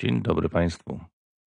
Dzień dobry Państwu.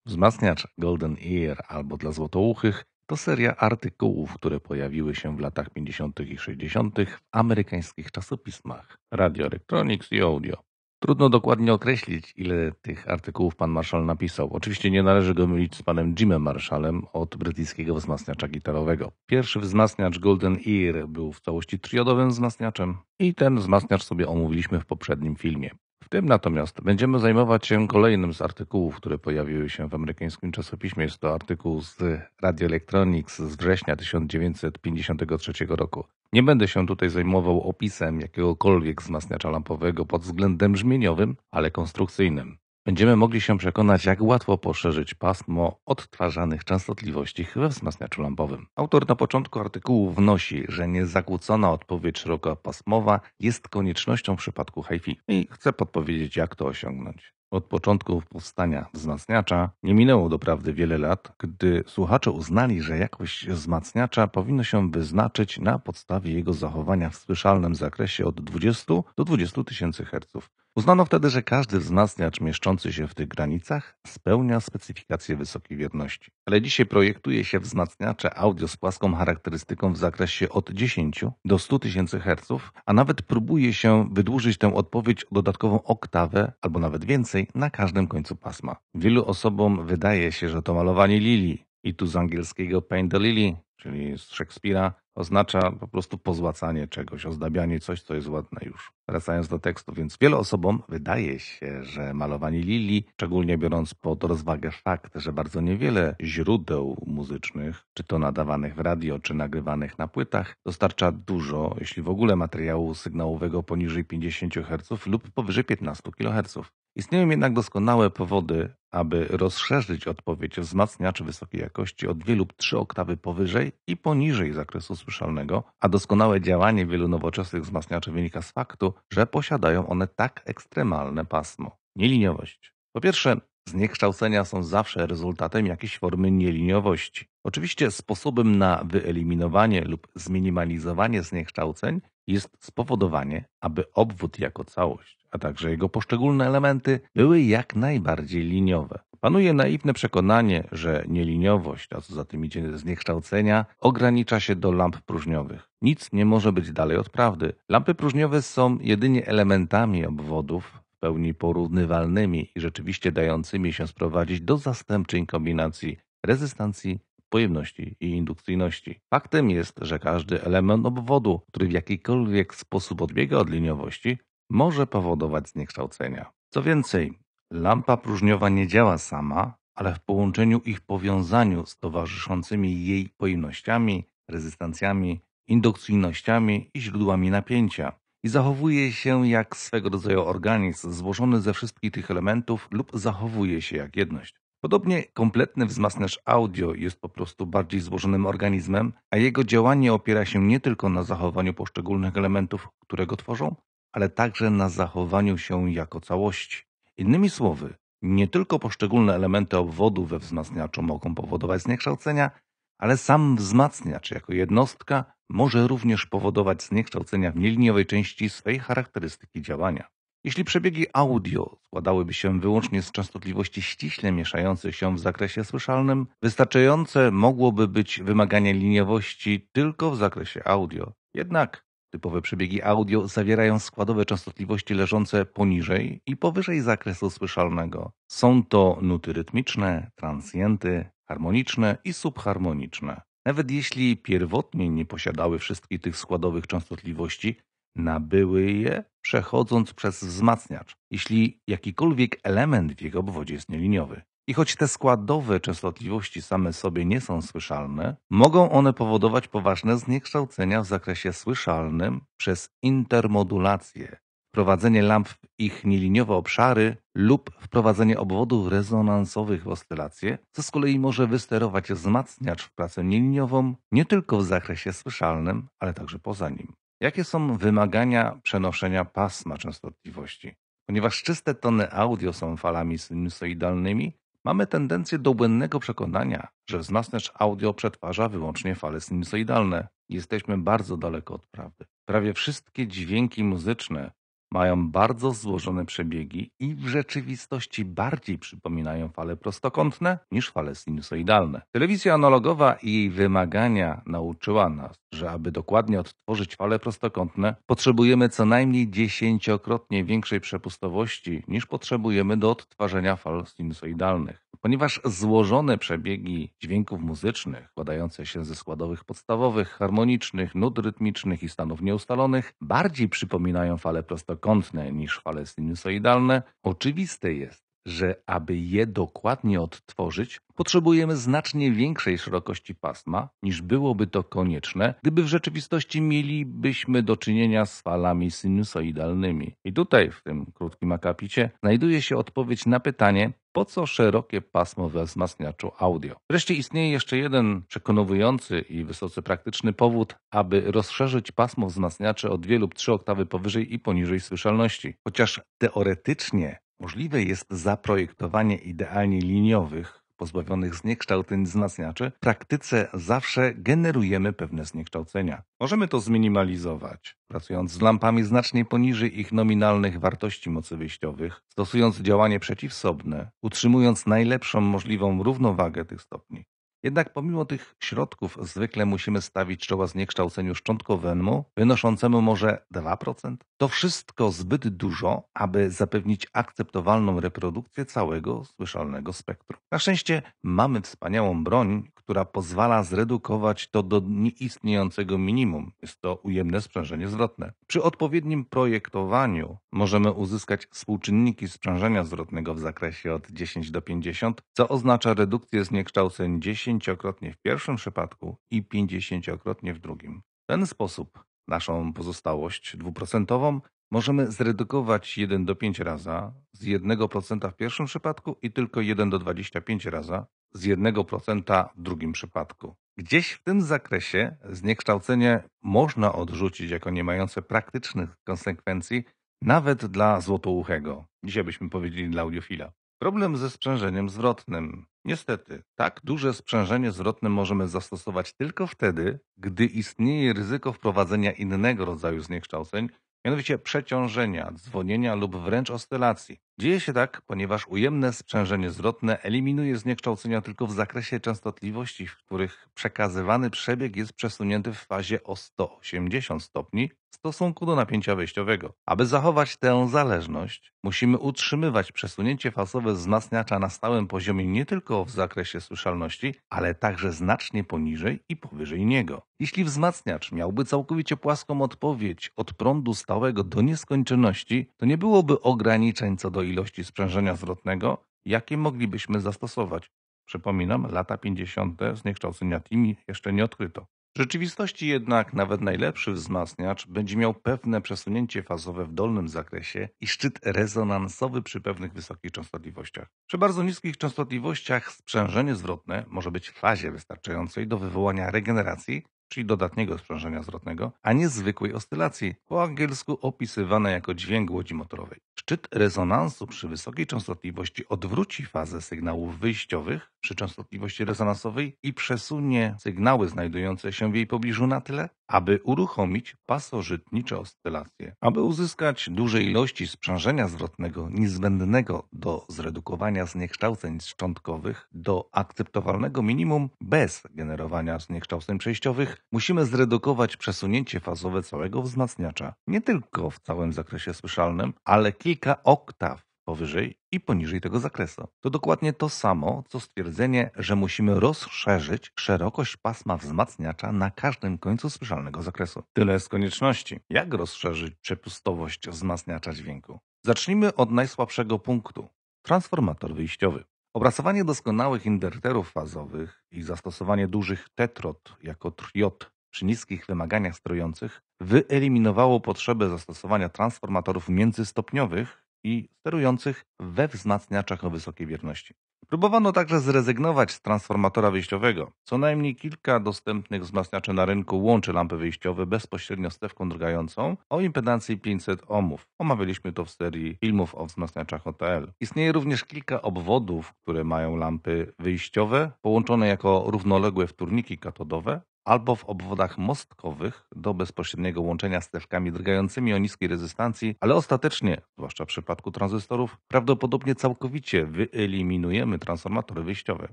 Wzmacniacz Golden Ear albo dla złotouchych to seria artykułów, które pojawiły się w latach 50. i 60. w amerykańskich czasopismach Radio Electronics i Audio. Trudno dokładnie określić, ile tych artykułów pan Marshall napisał. Oczywiście nie należy go mylić z panem Jimem Marshallem od brytyjskiego wzmacniacza gitarowego. Pierwszy wzmacniacz Golden Ear był w całości triodowym wzmacniaczem i ten wzmacniacz sobie omówiliśmy w poprzednim filmie tym natomiast będziemy zajmować się kolejnym z artykułów, które pojawiły się w amerykańskim czasopiśmie. Jest to artykuł z Radio Electronics z września 1953 roku. Nie będę się tutaj zajmował opisem jakiegokolwiek wzmacniacza lampowego pod względem brzmieniowym, ale konstrukcyjnym będziemy mogli się przekonać, jak łatwo poszerzyć pasmo odtwarzanych częstotliwości we wzmacniaczu lampowym. Autor na początku artykułu wnosi, że niezakłócona odpowiedź szerokopasmowa jest koniecznością w przypadku HiFi i chce podpowiedzieć, jak to osiągnąć. Od początku powstania wzmacniacza nie minęło doprawdy wiele lat, gdy słuchacze uznali, że jakość wzmacniacza powinno się wyznaczyć na podstawie jego zachowania w słyszalnym zakresie od 20 do 20 tysięcy herców. Uznano wtedy, że każdy wzmacniacz mieszczący się w tych granicach spełnia specyfikację wysokiej wierności. Ale dzisiaj projektuje się wzmacniacze audio z płaską charakterystyką w zakresie od 10 do 100 tysięcy herców, a nawet próbuje się wydłużyć tę odpowiedź o dodatkową oktawę albo nawet więcej na każdym końcu pasma. Wielu osobom wydaje się, że to malowanie lili, i tu z angielskiego paint the lily, czyli z Szekspira, oznacza po prostu pozłacanie czegoś, ozdabianie coś, co jest ładne już. Wracając do tekstu, więc wielu osobom wydaje się, że malowanie lilii, szczególnie biorąc pod rozwagę fakt, że bardzo niewiele źródeł muzycznych, czy to nadawanych w radio, czy nagrywanych na płytach, dostarcza dużo, jeśli w ogóle materiału sygnałowego poniżej 50 Hz lub powyżej 15 kHz. Istnieją jednak doskonałe powody, aby rozszerzyć odpowiedź wzmacniaczy wysokiej jakości o dwie lub trzy oktawy powyżej i poniżej zakresu słyszalnego, a doskonałe działanie wielu nowoczesnych wzmacniaczy wynika z faktu, że posiadają one tak ekstremalne pasmo. Nieliniowość. Po pierwsze, Zniekształcenia są zawsze rezultatem jakiejś formy nieliniowości. Oczywiście sposobem na wyeliminowanie lub zminimalizowanie zniekształceń jest spowodowanie, aby obwód jako całość, a także jego poszczególne elementy były jak najbardziej liniowe. Panuje naiwne przekonanie, że nieliniowość, a co za tym idzie zniekształcenia, ogranicza się do lamp próżniowych. Nic nie może być dalej od prawdy. Lampy próżniowe są jedynie elementami obwodów, pełni porównywalnymi i rzeczywiście dającymi się sprowadzić do zastępczej kombinacji rezystancji, pojemności i indukcyjności. Faktem jest, że każdy element obwodu, który w jakikolwiek sposób odbiega od liniowości, może powodować zniekształcenia. Co więcej, lampa próżniowa nie działa sama, ale w połączeniu ich powiązaniu z towarzyszącymi jej pojemnościami, rezystancjami, indukcyjnościami i źródłami napięcia i zachowuje się jak swego rodzaju organizm złożony ze wszystkich tych elementów lub zachowuje się jak jedność. Podobnie kompletny wzmacniacz audio jest po prostu bardziej złożonym organizmem, a jego działanie opiera się nie tylko na zachowaniu poszczególnych elementów, które go tworzą, ale także na zachowaniu się jako całości. Innymi słowy, nie tylko poszczególne elementy obwodu we wzmacniaczu mogą powodować zniekształcenia, ale sam wzmacniacz jako jednostka może również powodować zniekształcenia w nieliniowej części swej charakterystyki działania. Jeśli przebiegi audio składałyby się wyłącznie z częstotliwości ściśle mieszających się w zakresie słyszalnym, wystarczające mogłoby być wymaganie liniowości tylko w zakresie audio. Jednak typowe przebiegi audio zawierają składowe częstotliwości leżące poniżej i powyżej zakresu słyszalnego. Są to nuty rytmiczne, transienty, harmoniczne i subharmoniczne. Nawet jeśli pierwotnie nie posiadały wszystkich tych składowych częstotliwości, nabyły je przechodząc przez wzmacniacz, jeśli jakikolwiek element w jego obwodzie jest nieliniowy. I choć te składowe częstotliwości same sobie nie są słyszalne, mogą one powodować poważne zniekształcenia w zakresie słyszalnym przez intermodulację, wprowadzenie lamp w ich nieliniowe obszary lub wprowadzenie obwodów rezonansowych w oscylację, co z kolei może wysterować wzmacniacz w pracę nieliniową nie tylko w zakresie słyszalnym, ale także poza nim. Jakie są wymagania przenoszenia pasma częstotliwości? Ponieważ czyste tony audio są falami sinusoidalnymi, mamy tendencję do błędnego przekonania, że wzmacniacz audio przetwarza wyłącznie fale sinusoidalne. Jesteśmy bardzo daleko od prawdy. Prawie wszystkie dźwięki muzyczne mają bardzo złożone przebiegi i w rzeczywistości bardziej przypominają fale prostokątne niż fale sinusoidalne. Telewizja analogowa i jej wymagania nauczyła nas, że aby dokładnie odtworzyć fale prostokątne, potrzebujemy co najmniej dziesięciokrotnie większej przepustowości niż potrzebujemy do odtwarzania fal sinusoidalnych. Ponieważ złożone przebiegi dźwięków muzycznych, składające się ze składowych podstawowych, harmonicznych, nut rytmicznych i stanów nieustalonych, bardziej przypominają fale prostokątne niż fale sinusoidalne, oczywiste jest, że aby je dokładnie odtworzyć, potrzebujemy znacznie większej szerokości pasma, niż byłoby to konieczne, gdyby w rzeczywistości mielibyśmy do czynienia z falami sinusoidalnymi. I tutaj, w tym krótkim akapicie, znajduje się odpowiedź na pytanie, po co szerokie pasmo we wzmacniaczu audio? Wreszcie istnieje jeszcze jeden przekonujący i wysoce praktyczny powód, aby rozszerzyć pasmo wzmacniacze o dwie lub trzy oktawy powyżej i poniżej słyszalności. Chociaż teoretycznie Możliwe jest zaprojektowanie idealnie liniowych, pozbawionych zniekształceń wzmacniaczy. W praktyce zawsze generujemy pewne zniekształcenia. Możemy to zminimalizować, pracując z lampami znacznie poniżej ich nominalnych wartości mocy wyjściowych, stosując działanie przeciwsobne, utrzymując najlepszą możliwą równowagę tych stopni. Jednak pomimo tych środków zwykle musimy stawić czoła zniekształceniu szczątkowemu, wynoszącemu może 2%. To wszystko zbyt dużo, aby zapewnić akceptowalną reprodukcję całego słyszalnego spektrum. Na szczęście mamy wspaniałą broń, która pozwala zredukować to do nieistniejącego minimum. Jest to ujemne sprzężenie zwrotne. Przy odpowiednim projektowaniu możemy uzyskać współczynniki sprzężenia zwrotnego w zakresie od 10 do 50, co oznacza redukcję zniekształceń 10 dziesięciokrotnie w pierwszym przypadku i pięćdziesięciokrotnie w drugim. W ten sposób naszą pozostałość dwuprocentową możemy zredukować 1 do 5 razy z 1% w pierwszym przypadku i tylko 1 do 25 razy z 1% w drugim przypadku. Gdzieś w tym zakresie zniekształcenie można odrzucić jako nie mające praktycznych konsekwencji nawet dla złotouchego. Dzisiaj byśmy powiedzieli dla audiofila. Problem ze sprzężeniem zwrotnym. Niestety, tak duże sprzężenie zwrotne możemy zastosować tylko wtedy, gdy istnieje ryzyko wprowadzenia innego rodzaju zniekształceń, mianowicie przeciążenia, dzwonienia lub wręcz oscylacji. Dzieje się tak, ponieważ ujemne sprzężenie zwrotne eliminuje zniekształcenia tylko w zakresie częstotliwości, w których przekazywany przebieg jest przesunięty w fazie o 180 stopni w stosunku do napięcia wejściowego. Aby zachować tę zależność, musimy utrzymywać przesunięcie fasowe wzmacniacza na stałym poziomie nie tylko w zakresie słyszalności, ale także znacznie poniżej i powyżej niego. Jeśli wzmacniacz miałby całkowicie płaską odpowiedź od prądu stałego do nieskończoności, to nie byłoby ograniczeń co do ilości sprzężenia zwrotnego, jakie moglibyśmy zastosować. Przypominam, lata 50. zniekształcenia TIMI jeszcze nie odkryto. W rzeczywistości jednak nawet najlepszy wzmacniacz będzie miał pewne przesunięcie fazowe w dolnym zakresie i szczyt rezonansowy przy pewnych wysokich częstotliwościach. Przy bardzo niskich częstotliwościach sprzężenie zwrotne może być w fazie wystarczającej do wywołania regeneracji, czyli dodatniego sprzężenia zwrotnego, a nie zwykłej oscylacji, po angielsku opisywane jako dźwięk łodzi motorowej. Szczyt rezonansu przy wysokiej częstotliwości odwróci fazę sygnałów wyjściowych przy częstotliwości rezonansowej i przesunie sygnały znajdujące się w jej pobliżu na tyle, aby uruchomić pasożytnicze oscylacje. Aby uzyskać duże ilości sprzężenia zwrotnego niezbędnego do zredukowania zniekształceń szczątkowych do akceptowalnego minimum bez generowania zniekształceń przejściowych, musimy zredukować przesunięcie fazowe całego wzmacniacza. Nie tylko w całym zakresie słyszalnym, ale kilka oktaw powyżej i poniżej tego zakresu. To dokładnie to samo, co stwierdzenie, że musimy rozszerzyć szerokość pasma wzmacniacza na każdym końcu słyszalnego zakresu. Tyle z konieczności. Jak rozszerzyć przepustowość wzmacniacza dźwięku? Zacznijmy od najsłabszego punktu. Transformator wyjściowy. Obracowanie doskonałych inwerterów fazowych i zastosowanie dużych tetrod jako triod przy niskich wymaganiach strojących wyeliminowało potrzebę zastosowania transformatorów międzystopniowych i sterujących we wzmacniaczach o wysokiej wierności. Próbowano także zrezygnować z transformatora wyjściowego. Co najmniej kilka dostępnych wzmacniaczy na rynku łączy lampy wyjściowe bezpośrednio z cewką drgającą o impedancji 500 ohmów. Omawialiśmy to w serii filmów o wzmacniaczach OTL. Istnieje również kilka obwodów, które mają lampy wyjściowe połączone jako równoległe wtórniki katodowe albo w obwodach mostkowych do bezpośredniego łączenia z drgającymi o niskiej rezystancji, ale ostatecznie, zwłaszcza w przypadku tranzystorów, prawdopodobnie całkowicie wyeliminujemy transformatory wyjściowe.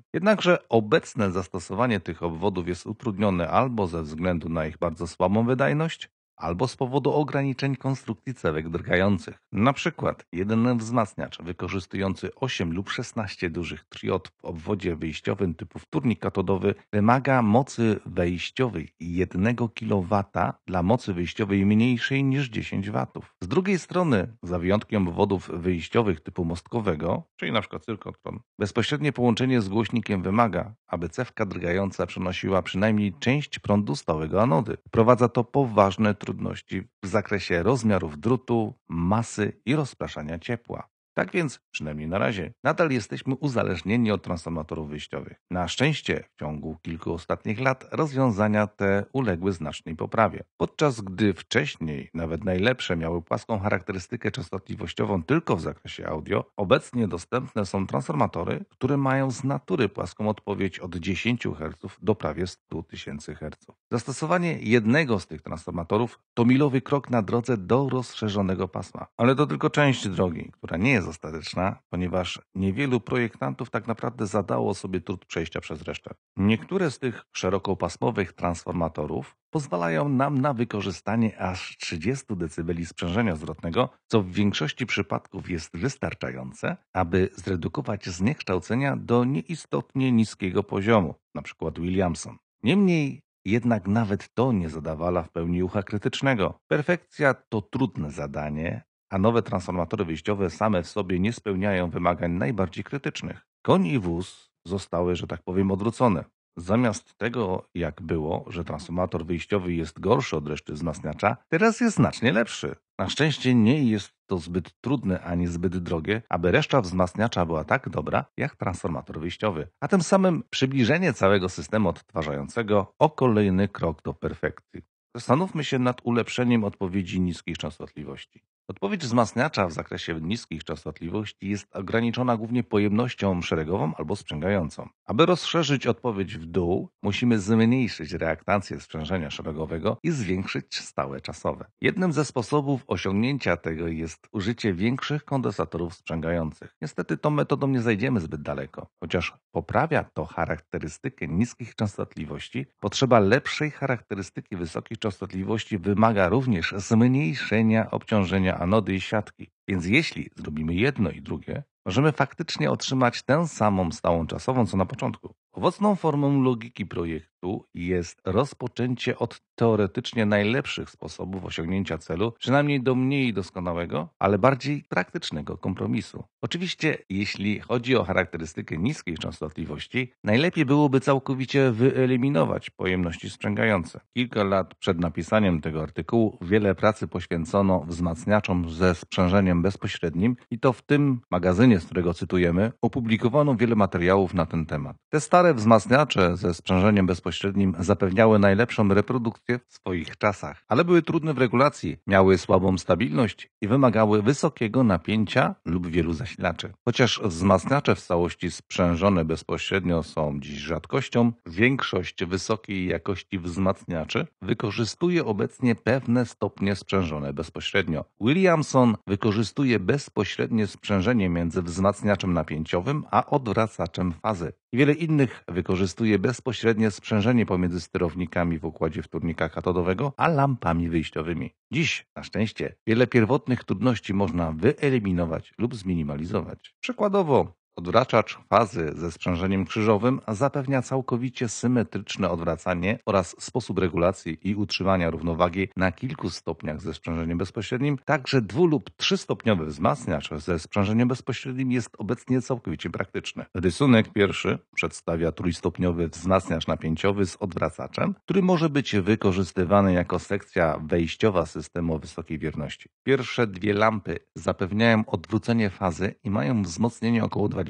Jednakże obecne zastosowanie tych obwodów jest utrudnione albo ze względu na ich bardzo słabą wydajność, albo z powodu ograniczeń konstrukcji cewek drgających. Na przykład jeden wzmacniacz wykorzystujący 8 lub 16 dużych triod w obwodzie wyjściowym typu wtórnik katodowy wymaga mocy wejściowej 1 kW dla mocy wyjściowej mniejszej niż 10 W. Z drugiej strony, za wyjątkiem obwodów wyjściowych typu mostkowego, czyli np. cyrkotron, bezpośrednie połączenie z głośnikiem wymaga, aby cewka drgająca przenosiła przynajmniej część prądu stałego anody. Prowadza to poważne trudności w zakresie rozmiarów drutu, masy i rozpraszania ciepła. Tak więc, przynajmniej na razie, nadal jesteśmy uzależnieni od transformatorów wyjściowych. Na szczęście w ciągu kilku ostatnich lat rozwiązania te uległy znacznej poprawie. Podczas gdy wcześniej nawet najlepsze miały płaską charakterystykę częstotliwościową tylko w zakresie audio, obecnie dostępne są transformatory, które mają z natury płaską odpowiedź od 10 Hz do prawie 100 tysięcy Hz. Zastosowanie jednego z tych transformatorów to milowy krok na drodze do rozszerzonego pasma. Ale to tylko część drogi, która nie jest ostateczna, ponieważ niewielu projektantów tak naprawdę zadało sobie trud przejścia przez resztę. Niektóre z tych szerokopasmowych transformatorów pozwalają nam na wykorzystanie aż 30 dB sprzężenia zwrotnego, co w większości przypadków jest wystarczające, aby zredukować zniekształcenia do nieistotnie niskiego poziomu, np. Williamson. Niemniej jednak nawet to nie zadawala w pełni ucha krytycznego. Perfekcja to trudne zadanie, a nowe transformatory wyjściowe same w sobie nie spełniają wymagań najbardziej krytycznych. Koń i wóz zostały, że tak powiem, odwrócone. Zamiast tego, jak było, że transformator wyjściowy jest gorszy od reszty wzmacniacza, teraz jest znacznie lepszy. Na szczęście nie jest to zbyt trudne ani zbyt drogie, aby reszta wzmacniacza była tak dobra jak transformator wyjściowy, a tym samym przybliżenie całego systemu odtwarzającego o kolejny krok do perfekcji. Zastanówmy się nad ulepszeniem odpowiedzi niskich częstotliwości. Odpowiedź wzmacniacza w zakresie niskich częstotliwości jest ograniczona głównie pojemnością szeregową albo sprzęgającą. Aby rozszerzyć odpowiedź w dół, musimy zmniejszyć reaktancję sprzężenia szeregowego i zwiększyć stałe czasowe. Jednym ze sposobów osiągnięcia tego jest użycie większych kondensatorów sprzęgających. Niestety tą metodą nie zajdziemy zbyt daleko. Chociaż poprawia to charakterystykę niskich częstotliwości, potrzeba lepszej charakterystyki wysokich częstotliwości wymaga również zmniejszenia obciążenia anody i siatki. Więc jeśli zrobimy jedno i drugie, możemy faktycznie otrzymać tę samą stałą czasową co na początku. Owocną formą logiki projektu jest rozpoczęcie od teoretycznie najlepszych sposobów osiągnięcia celu, przynajmniej do mniej doskonałego, ale bardziej praktycznego kompromisu. Oczywiście, jeśli chodzi o charakterystykę niskiej częstotliwości, najlepiej byłoby całkowicie wyeliminować pojemności sprzęgające. Kilka lat przed napisaniem tego artykułu wiele pracy poświęcono wzmacniaczom ze sprzężeniem bezpośrednim i to w tym magazynie, z którego cytujemy, opublikowano wiele materiałów na ten temat. Te stare wzmacniacze ze sprzężeniem bezpośrednim zapewniały najlepszą reprodukcję w swoich czasach, ale były trudne w regulacji, miały słabą stabilność i wymagały wysokiego napięcia lub wielu zasilaczy. Chociaż wzmacniacze w całości sprzężone bezpośrednio są dziś rzadkością, większość wysokiej jakości wzmacniaczy wykorzystuje obecnie pewne stopnie sprzężone bezpośrednio. Williamson wykorzystuje bezpośrednie sprzężenie między wzmacniaczem napięciowym a odwracaczem fazy. Wiele innych wykorzystuje bezpośrednie sprzężenie pomiędzy sterownikami w układzie wtórnika katodowego a lampami wyjściowymi. Dziś, na szczęście, wiele pierwotnych trudności można wyeliminować lub zminimalizować. Przykładowo, Odwracacz fazy ze sprzężeniem krzyżowym zapewnia całkowicie symetryczne odwracanie oraz sposób regulacji i utrzymania równowagi na kilku stopniach ze sprzężeniem bezpośrednim. Także dwu- lub trzystopniowy wzmacniacz ze sprzężeniem bezpośrednim jest obecnie całkowicie praktyczny. Rysunek pierwszy przedstawia trójstopniowy wzmacniacz napięciowy z odwracaczem, który może być wykorzystywany jako sekcja wejściowa systemu wysokiej wierności. Pierwsze dwie lampy zapewniają odwrócenie fazy i mają wzmocnienie około 20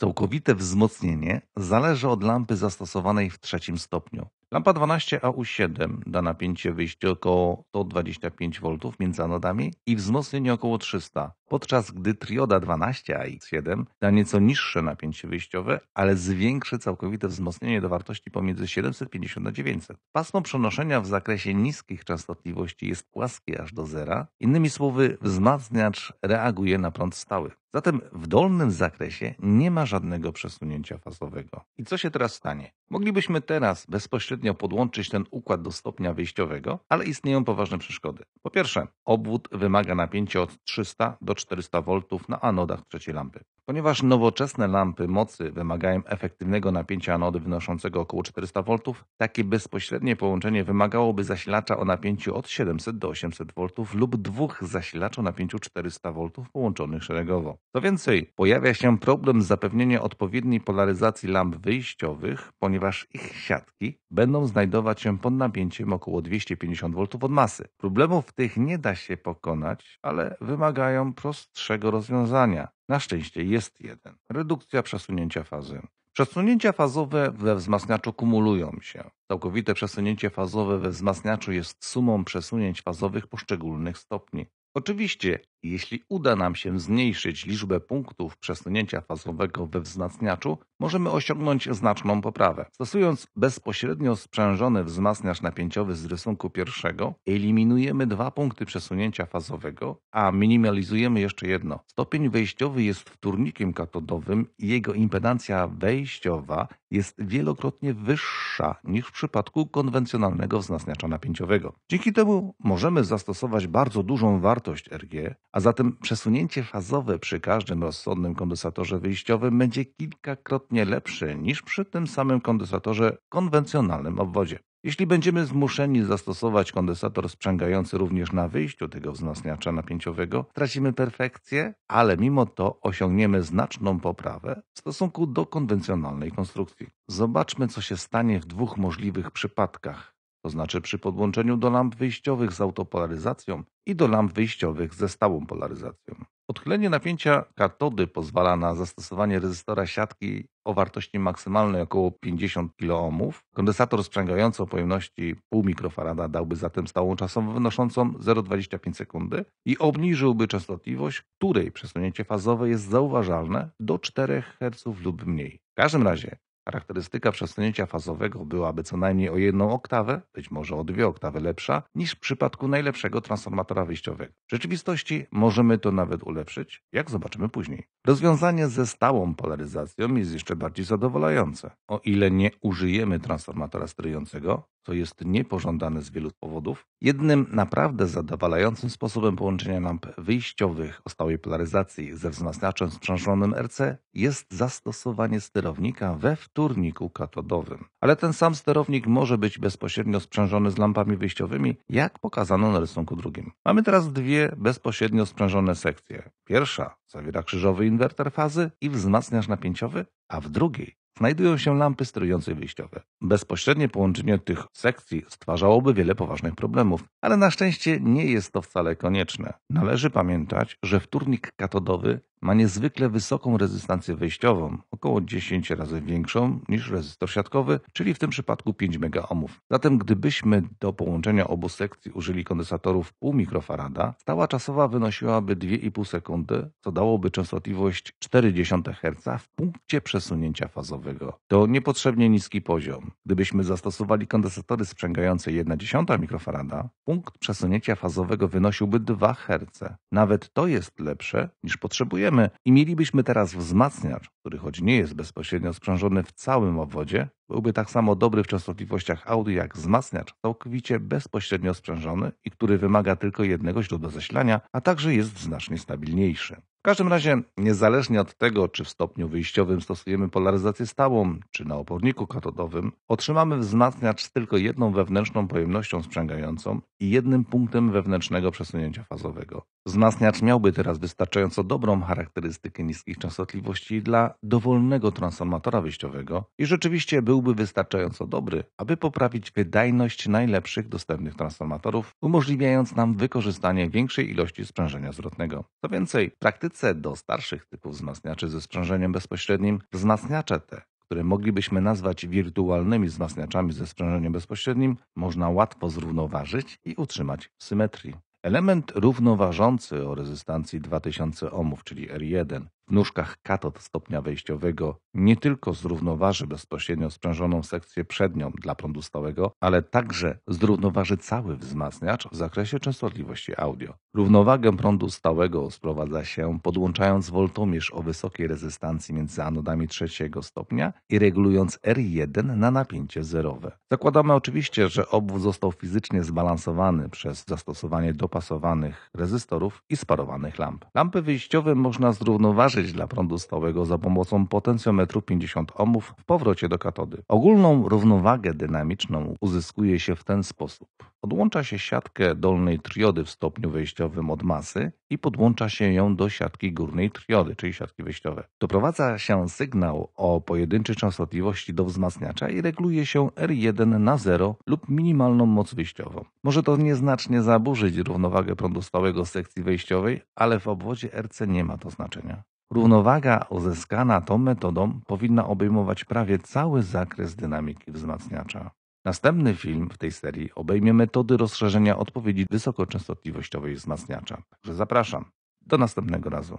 Całkowite wzmocnienie zależy od lampy zastosowanej w trzecim stopniu. Lampa 12AU7 da napięcie wyjściowe około 125 V między anodami i wzmocnienie około 300, podczas gdy trioda 12AX7 da nieco niższe napięcie wyjściowe, ale zwiększy całkowite wzmocnienie do wartości pomiędzy 750 a 900. Pasmo przenoszenia w zakresie niskich częstotliwości jest płaskie aż do zera. Innymi słowy, wzmacniacz reaguje na prąd stały. Zatem w dolnym zakresie nie ma żadnego przesunięcia fazowego. I co się teraz stanie? Moglibyśmy teraz bezpośrednio bezpośrednio podłączyć ten układ do stopnia wyjściowego, ale istnieją poważne przeszkody. Po pierwsze, obwód wymaga napięcia od 300 do 400 V na anodach trzeciej lampy. Ponieważ nowoczesne lampy mocy wymagają efektywnego napięcia anody wynoszącego około 400 V, takie bezpośrednie połączenie wymagałoby zasilacza o napięciu od 700 do 800 V lub dwóch zasilaczy o napięciu 400 V połączonych szeregowo. Co więcej, pojawia się problem z zapewnieniem odpowiedniej polaryzacji lamp wyjściowych, ponieważ ich siatki będą znajdować się pod napięciem około 250 V od masy. Problemów tych nie da się pokonać, ale wymagają prostszego rozwiązania. Na szczęście jest jeden. Redukcja przesunięcia fazy. Przesunięcia fazowe we wzmacniaczu kumulują się. Całkowite przesunięcie fazowe we wzmacniaczu jest sumą przesunięć fazowych poszczególnych stopni. Oczywiście jeśli uda nam się zmniejszyć liczbę punktów przesunięcia fazowego we wzmacniaczu, możemy osiągnąć znaczną poprawę. Stosując bezpośrednio sprzężony wzmacniacz napięciowy z rysunku pierwszego, eliminujemy dwa punkty przesunięcia fazowego, a minimalizujemy jeszcze jedno. Stopień wejściowy jest wtórnikiem katodowym i jego impedancja wejściowa jest wielokrotnie wyższa niż w przypadku konwencjonalnego wzmacniacza napięciowego. Dzięki temu możemy zastosować bardzo dużą wartość RG, a zatem przesunięcie fazowe przy każdym rozsądnym kondensatorze wyjściowym będzie kilkakrotnie lepsze niż przy tym samym kondensatorze konwencjonalnym obwodzie. Jeśli będziemy zmuszeni zastosować kondensator sprzęgający również na wyjściu tego wzmacniacza napięciowego, tracimy perfekcję, ale mimo to osiągniemy znaczną poprawę w stosunku do konwencjonalnej konstrukcji. Zobaczmy, co się stanie w dwóch możliwych przypadkach to znaczy przy podłączeniu do lamp wyjściowych z autopolaryzacją i do lamp wyjściowych ze stałą polaryzacją. Odchylenie napięcia katody pozwala na zastosowanie rezystora siatki o wartości maksymalnej około 50 kOhm. Kondensator sprzęgający o pojemności 0,5 mikrofarada dałby zatem stałą czasową wynoszącą 0,25 sekundy i obniżyłby częstotliwość, której przesunięcie fazowe jest zauważalne do 4 Hz lub mniej. W każdym razie Charakterystyka przesunięcia fazowego byłaby co najmniej o jedną oktawę, być może o dwie oktawy lepsza, niż w przypadku najlepszego transformatora wyjściowego. W rzeczywistości możemy to nawet ulepszyć, jak zobaczymy później. Rozwiązanie ze stałą polaryzacją jest jeszcze bardziej zadowalające. O ile nie użyjemy transformatora sterującego, co jest niepożądane z wielu powodów, jednym naprawdę zadowalającym sposobem połączenia lamp wyjściowych o stałej polaryzacji ze wzmacniaczem sprzężonym RC jest zastosowanie sterownika we turniku katodowym. Ale ten sam sterownik może być bezpośrednio sprzężony z lampami wyjściowymi, jak pokazano na rysunku drugim. Mamy teraz dwie bezpośrednio sprzężone sekcje. Pierwsza zawiera krzyżowy inwerter fazy i wzmacniacz napięciowy, a w drugiej znajdują się lampy sterujące wyjściowe. Bezpośrednie połączenie tych sekcji stwarzałoby wiele poważnych problemów, ale na szczęście nie jest to wcale konieczne. Należy pamiętać, że wtórnik katodowy ma niezwykle wysoką rezystancję wejściową, około 10 razy większą niż rezystor siatkowy, czyli w tym przypadku 5 megaomów. Zatem gdybyśmy do połączenia obu sekcji użyli kondensatorów pół mikrofarada, stała czasowa wynosiłaby 2,5 sekundy, co dałoby częstotliwość 0,4 Hz w punkcie przesunięcia fazowego. To niepotrzebnie niski poziom. Gdybyśmy zastosowali kondensatory sprzęgające 1,1 mikrofarada, punkt przesunięcia fazowego wynosiłby 2 Hz. Nawet to jest lepsze niż potrzebujemy i mielibyśmy teraz wzmacniacz, który choć nie jest bezpośrednio sprzężony w całym obwodzie, byłby tak samo dobry w częstotliwościach audio jak wzmacniacz całkowicie bezpośrednio sprzężony i który wymaga tylko jednego źródła zasilania, a także jest znacznie stabilniejszy. W każdym razie, niezależnie od tego, czy w stopniu wyjściowym stosujemy polaryzację stałą, czy na oporniku katodowym, otrzymamy wzmacniacz z tylko jedną wewnętrzną pojemnością sprzęgającą i jednym punktem wewnętrznego przesunięcia fazowego. Wzmacniacz miałby teraz wystarczająco dobrą charakterystykę niskich częstotliwości dla dowolnego transformatora wyjściowego i rzeczywiście byłby wystarczająco dobry, aby poprawić wydajność najlepszych dostępnych transformatorów, umożliwiając nam wykorzystanie większej ilości sprzężenia zwrotnego. Co więcej, w praktyce do starszych typów wzmacniaczy ze sprzężeniem bezpośrednim wzmacniacze te które moglibyśmy nazwać wirtualnymi wzmacniaczami ze sprzężeniem bezpośrednim, można łatwo zrównoważyć i utrzymać w symetrii. Element równoważący o rezystancji 2000 ohmów, czyli R1, w nóżkach katod stopnia wejściowego nie tylko zrównoważy bezpośrednio sprzężoną sekcję przednią dla prądu stałego, ale także zrównoważy cały wzmacniacz w zakresie częstotliwości audio. Równowagę prądu stałego sprowadza się podłączając woltomierz o wysokiej rezystancji między anodami trzeciego stopnia i regulując R1 na napięcie zerowe. Zakładamy oczywiście, że obwód został fizycznie zbalansowany przez zastosowanie dopasowanych rezystorów i sparowanych lamp. Lampy wyjściowe można zrównoważyć dla prądu stałego za pomocą potencjometru 50 ohmów w powrocie do katody. Ogólną równowagę dynamiczną uzyskuje się w ten sposób. Odłącza się siatkę dolnej triody w stopniu wejściowym od masy i podłącza się ją do siatki górnej triody, czyli siatki wejściowe. Doprowadza się sygnał o pojedynczej częstotliwości do wzmacniacza i reguluje się R1 na 0 lub minimalną moc wyjściową. Może to nieznacznie zaburzyć równowagę prądu stałego sekcji wejściowej, ale w obwodzie RC nie ma to znaczenia. Równowaga uzyskana tą metodą powinna obejmować prawie cały zakres dynamiki wzmacniacza. Następny film w tej serii obejmie metody rozszerzenia odpowiedzi wysokoczęstotliwościowej wzmacniacza. Także zapraszam. Do następnego razu.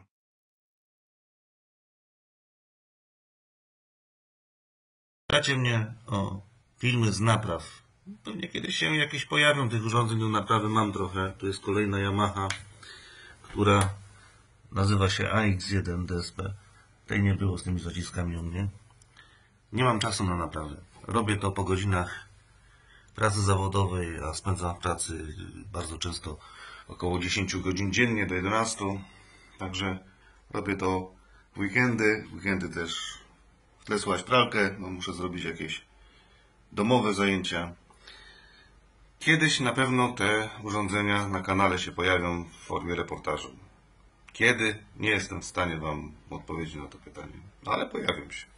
Pytacie mnie o filmy z napraw. Pewnie kiedyś się jakieś pojawią tych urządzeń do naprawy. Mam trochę. Tu jest kolejna Yamaha, która Nazywa się AX1 DSP. Tej nie było z tymi zaciskami u mnie. Nie mam czasu na naprawy. Robię to po godzinach pracy zawodowej, a spędzam w pracy bardzo często około 10 godzin dziennie do 11. Także robię to w weekendy. W weekendy też chcę słać pralkę, bo muszę zrobić jakieś domowe zajęcia. Kiedyś na pewno te urządzenia na kanale się pojawią w formie reportażu. Kiedy? Nie jestem w stanie Wam odpowiedzieć na to pytanie, no, ale pojawią się.